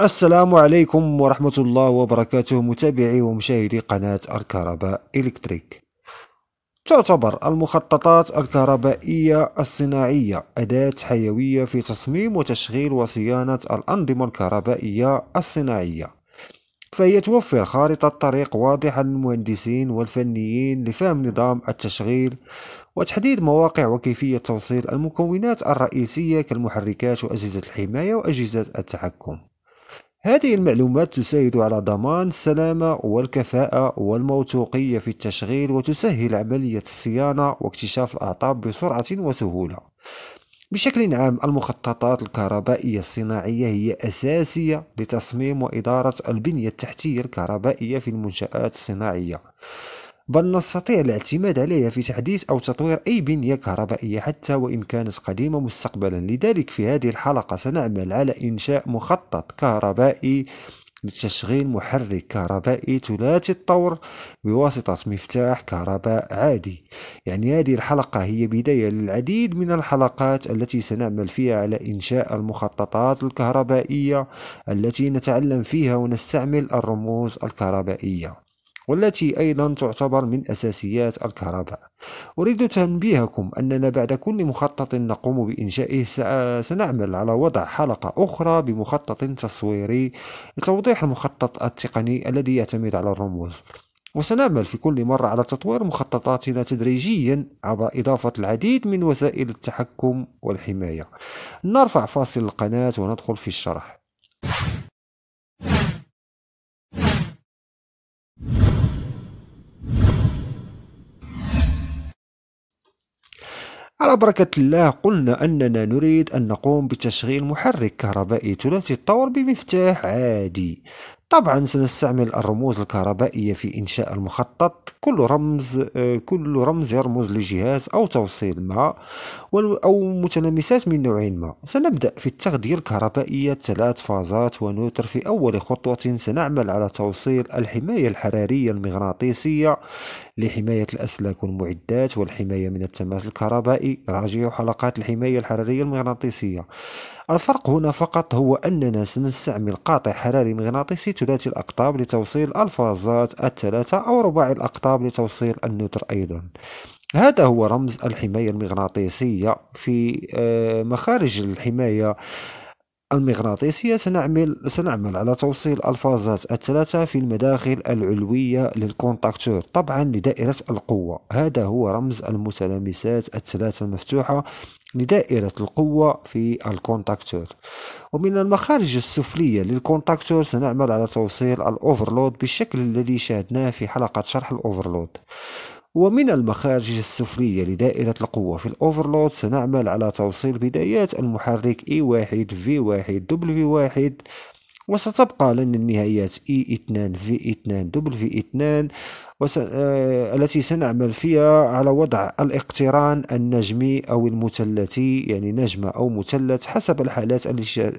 السلام عليكم ورحمة الله وبركاته متابعي ومشاهدي قناة الكهرباء إلكتريك تعتبر المخططات الكهربائية الصناعية أداة حيوية في تصميم وتشغيل وصيانة الأنظمة الكهربائية الصناعية فهي توفر خارطة طريق واضحة للمهندسين والفنيين لفهم نظام التشغيل وتحديد مواقع وكيفية توصيل المكونات الرئيسية كالمحركات وأجهزة الحماية وأجهزة التحكم هذه المعلومات تساعد على ضمان السلامة والكفاءة والموثوقية في التشغيل وتسهل عملية الصيانة واكتشاف الأعطاب بسرعة وسهولة بشكل عام المخططات الكهربائية الصناعية هي أساسية لتصميم وإدارة البنية التحتية الكهربائية في المنشآت الصناعية بل نستطيع الاعتماد عليها في تحديث أو تطوير أي بنية كهربائية حتى وإن كانت قديمة مستقبلا لذلك في هذه الحلقة سنعمل على إنشاء مخطط كهربائي لتشغيل محرك كهربائي ثلاثي الطور بواسطة مفتاح كهرباء عادي يعني هذه الحلقة هي بداية للعديد من الحلقات التي سنعمل فيها على إنشاء المخططات الكهربائية التي نتعلم فيها ونستعمل الرموز الكهربائية والتي أيضا تعتبر من أساسيات الكهرباء أريد تنبيهكم أننا بعد كل مخطط نقوم بإنشائه سنعمل على وضع حلقة أخرى بمخطط تصويري لتوضيح المخطط التقني الذي يعتمد على الرموز وسنعمل في كل مرة على تطوير مخططاتنا تدريجيا عبر إضافة العديد من وسائل التحكم والحماية نرفع فاصل القناة وندخل في الشرح على بركة الله قلنا أننا نريد أن نقوم بتشغيل محرك كهربائي ثلاثي الطور بمفتاح عادي طبعا سنستعمل الرموز الكهربائية في إنشاء المخطط كل رمز آه، كل رمز يرمز لجهاز أو توصيل ما أو متلامسات من نوع ما سنبدأ في التغذية الكهربائية ثلاث فازات ونوتر في أول خطوة سنعمل على توصيل الحماية الحرارية المغناطيسية لحماية الأسلاك والمعدات والحماية من التماس الكهربائي راجعوا حلقات الحماية الحرارية المغناطيسية الفرق هنا فقط هو أننا سنستعمل قاطع حراري مغناطيسي ثلاثي الأقطاب لتوصيل الفازات الثلاثة أو رباعي الأقطاب لتوصيل النتر أيضا هذا هو رمز الحماية المغناطيسية في آه، مخارج الحماية المغناطيسية سنعمل سنعمل على توصيل الفازات الثلاثة في المداخل العلوية للكونتاكتور طبعا لدائرة القوة هذا هو رمز المتلامسات الثلاثة المفتوحة لدائرة القوة في الكونتاكتور ومن المخارج السفلية للكونتاكتور سنعمل على توصيل الأوفرلود بالشكل الذي شاهدناه في حلقة شرح الأوفرلود ومن المخارج السفلية لدائرة القوة في الأوفرلود سنعمل على توصيل بدايات المحرك E1 V1 W1 وستبقى لنا النهايات E2 V2 W2 وس... آه... التي سنعمل فيها على وضع الاقتران النجمي أو المثلثي يعني نجمة أو مثلث حسب الحالات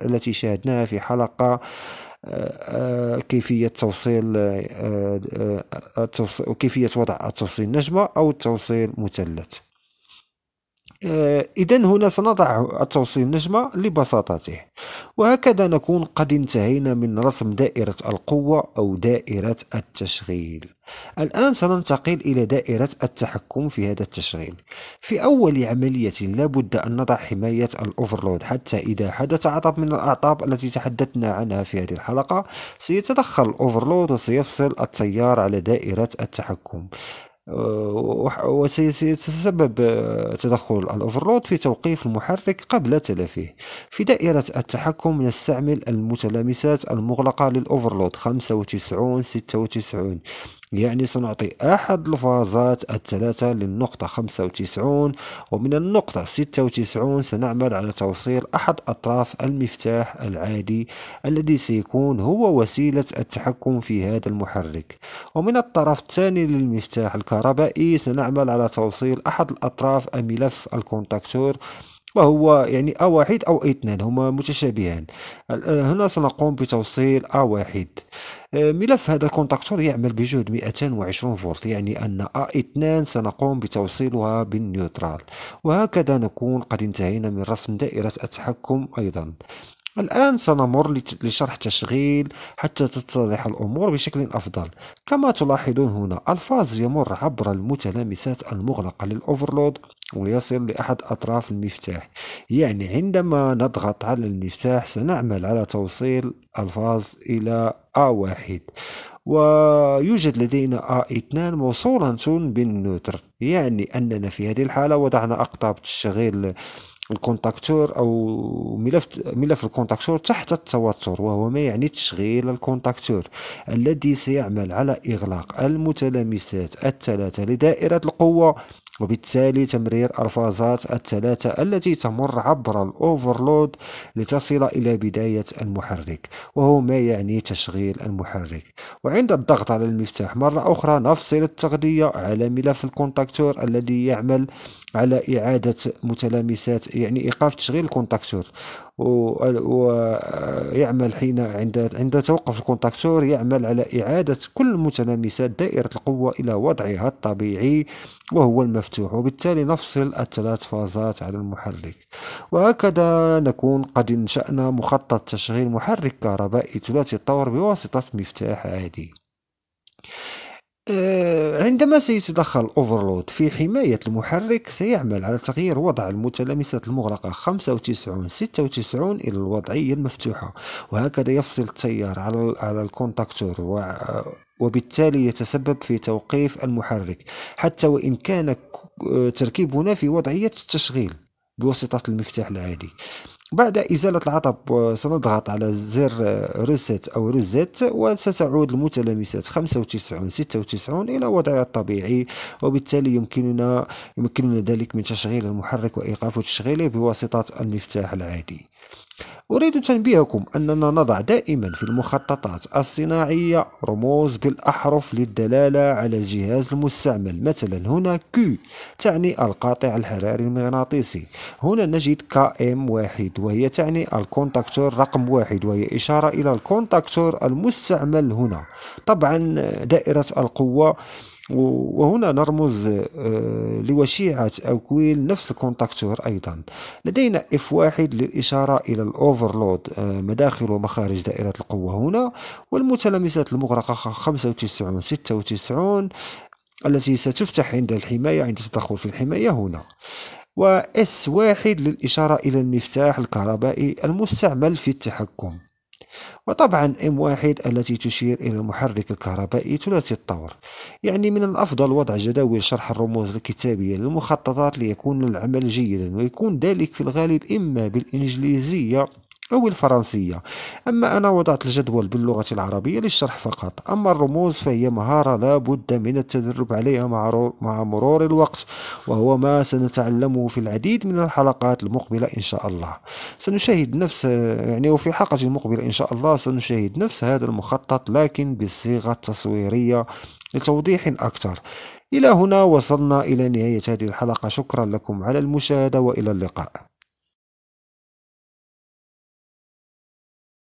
التي شاهدناها في حلقة كيفيه توصيل آه، آه، كيفيه وضع التوصيل نجمه او التوصيل مثلث آه، اذا هنا سنضع التوصيل نجمه لبساطته وهكذا نكون قد انتهينا من رسم دائرة القوة أو دائرة التشغيل الآن سننتقل إلى دائرة التحكم في هذا التشغيل في أول عملية لابد أن نضع حماية الأوفرلود حتى إذا حدث عطب من الأعطاب التي تحدثنا عنها في هذه الحلقة سيتدخل الأوفرلود وسيفصل التيار على دائرة التحكم آه، وسيتسبب آه، تدخل الأوفرلود في توقيف المحرك قبل تلفه في دائرة التحكم نستعمل المتلامسات المغلقة للأوفرلود 95 96 يعني سنعطي أحد الفازات الثلاثة للنقطة 95 ومن النقطة 96 سنعمل على توصيل أحد أطراف المفتاح العادي الذي سيكون هو وسيلة التحكم في هذا المحرك ومن الطرف الثاني للمفتاح الكهربائي سنعمل على توصيل أحد الأطراف الملف الكونتاكتور وهو يعني أ واحد او اثنان هما متشابهان هنا سنقوم بتوصيل أ واحد ملف آه، هذا الكونتاكتور يعمل بجهد 220 فولت يعني ان ا A2 سنقوم بتوصيلها بالنيوترال وهكذا نكون قد انتهينا من رسم دائرة التحكم أيضا الآن سنمر لشرح تشغيل حتى تتضح الأمور بشكل أفضل كما تلاحظون هنا الفاز يمر عبر المتلامسات المغلقة للأوفرلود ويصل لأحد أطراف المفتاح يعني عندما نضغط على المفتاح سنعمل على توصيل الفاز إلى A1 ويوجد لدينا A2 موصولة بالنوتر يعني أننا في هذه الحالة وضعنا أقطاب تشغيل الكونتاكتور او ملف ملف الكونتاكتور تحت التوتر وهو ما يعني تشغيل الكونتاكتور الذي سيعمل على اغلاق المتلامسات الثلاثه لدائره القوه وبالتالي تمرير الفازات الثلاثة التي تمر عبر الأوفرلود لتصل إلى بداية المحرك وهو ما يعني تشغيل المحرك وعند الضغط على المفتاح مرة أخرى نفصل التغذية على ملف الكونتاكتور الذي يعمل على إعادة متلامسات يعني إيقاف تشغيل الكونتاكتور ويعمل حين عند عند توقف الكونتاكتور يعمل على إعادة كل متلامسات دائرة القوة إلى وضعها الطبيعي وهو المفتوح وبالتالي نفصل الثلاث فازات على المحرك وهكذا نكون قد انشأنا مخطط تشغيل محرك كهربائي ثلاثي الطور بواسطة مفتاح عادي آه، عندما سيتدخل أوفرلود في حماية المحرك سيعمل على تغيير وضع المتلامسات المغلقة 95 96 إلى الوضعية المفتوحة وهكذا يفصل التيار على على الكونتاكتور وبالتالي يتسبب في توقيف المحرك حتى وإن كان آه، تركيبنا في وضعية التشغيل بواسطة المفتاح العادي بعد إزالة العطب سنضغط على زر ريسيت أو ريزيت وستعود المتلامسات 95 96 إلى وضعها الطبيعي وبالتالي يمكننا يمكننا ذلك من تشغيل المحرك وإيقاف تشغيله بواسطة المفتاح العادي أريد تنبيهكم أننا نضع دائما في المخططات الصناعية رموز بالأحرف للدلالة على الجهاز المستعمل مثلا هنا Q تعني القاطع الحراري المغناطيسي هنا نجد KM1 وهي تعني الكونتاكتور رقم واحد وهي إشارة إلى الكونتاكتور المستعمل هنا طبعا دائرة القوة وهنا نرمز آه، لوشيعة أو كويل نفس الكونتاكتور أيضا لدينا F1 للإشارة إلى الأوفرلود آه، مداخل ومخارج دائرة القوة هنا والمتلامسات المغرقة 95 96 التي ستفتح عند الحماية عند التدخل في الحماية هنا و S1 للإشارة إلى المفتاح الكهربائي المستعمل في التحكم وطبعا M1 التي تشير إلى المحرك الكهربائي ثلاثي الطور يعني من الأفضل وضع جداول شرح الرموز الكتابية للمخططات ليكون العمل جيدا ويكون ذلك في الغالب إما بالإنجليزية أو الفرنسية أما أنا وضعت الجدول باللغة العربية للشرح فقط أما الرموز فهي مهارة لا بد من التدرب عليها مع مرور الوقت وهو ما سنتعلمه في العديد من الحلقات المقبلة إن شاء الله سنشاهد نفس يعني وفي الحلقة المقبلة إن شاء الله سنشاهد نفس هذا المخطط لكن بالصيغة التصويرية لتوضيح أكثر إلى هنا وصلنا إلى نهاية هذه الحلقة شكرا لكم على المشاهدة وإلى اللقاء